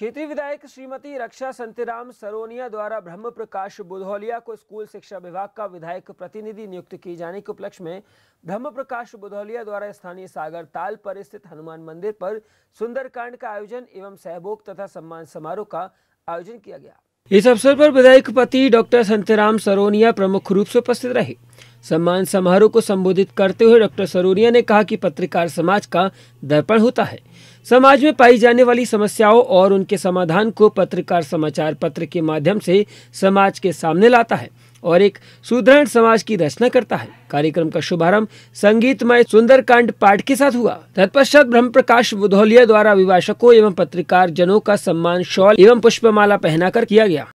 क्षेत्रीय विधायक श्रीमती रक्षा संतराम सरोनिया द्वारा ब्रह्म प्रकाश बुधौलिया को स्कूल शिक्षा विभाग का विधायक प्रतिनिधि नियुक्त किए जाने के उपलक्ष्य में ब्रह्म प्रकाश बुधौलिया द्वारा स्थानीय सागर ताल पर स्थित हनुमान मंदिर पर सुंदरकांड का आयोजन एवं सहभोग तथा सम्मान समारोह का आयोजन किया गया इस अवसर पर विधायक पति डॉक्टर संतराम सरोनिया प्रमुख रूप से उपस्थित रहे सम्मान समारोह को संबोधित करते हुए डॉक्टर सरोनिया ने कहा कि पत्रकार समाज का दर्पण होता है समाज में पाई जाने वाली समस्याओं और उनके समाधान को पत्रकार समाचार पत्र के माध्यम से समाज के सामने लाता है और एक सुदृढ़ समाज की रचना करता है कार्यक्रम का शुभारंभ संगीतमय सुंदरकांड पाठ के साथ हुआ तत्पश्चात ब्रह्म प्रकाश बुधौलिया द्वारा अभिभाषकों एवं पत्रकार जनों का सम्मान शॉल एवं पुष्पमाला पहनाकर किया गया